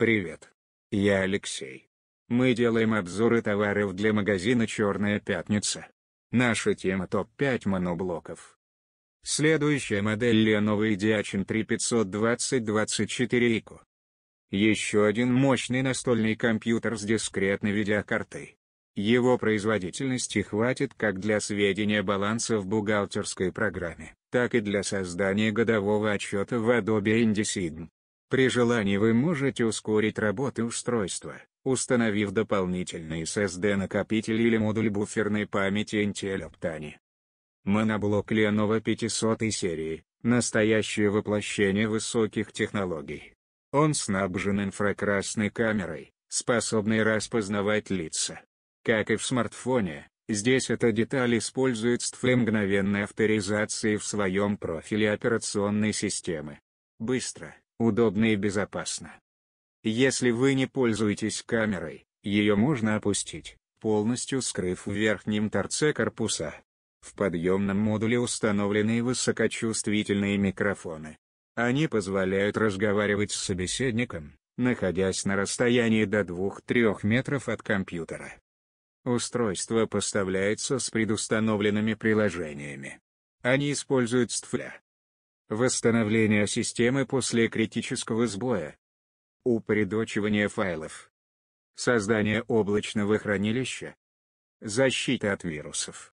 Привет. Я Алексей. Мы делаем обзоры товаров для магазина «Черная пятница». Наша тема топ-5 моноблоков. Следующая модель Lenovo Ideachin 3520-24 ICO. Еще один мощный настольный компьютер с дискретной видеокартой. Его производительности хватит как для сведения баланса в бухгалтерской программе, так и для создания годового отчета в Adobe InDesign. При желании вы можете ускорить работы устройства, установив дополнительный SSD-накопитель или модуль буферной памяти Intel Optane. Моноблок Lenovo 500 серии – настоящее воплощение высоких технологий. Он снабжен инфракрасной камерой, способной распознавать лица. Как и в смартфоне, здесь эта деталь использует для мгновенной авторизации в своем профиле операционной системы. Быстро, Удобно и безопасно. Если вы не пользуетесь камерой, ее можно опустить, полностью скрыв в верхнем торце корпуса. В подъемном модуле установлены высокочувствительные микрофоны. Они позволяют разговаривать с собеседником, находясь на расстоянии до 2-3 метров от компьютера. Устройство поставляется с предустановленными приложениями. Они используют стфля, восстановление системы после критического сбоя, упорядочивание файлов, создание облачного хранилища, защита от вирусов.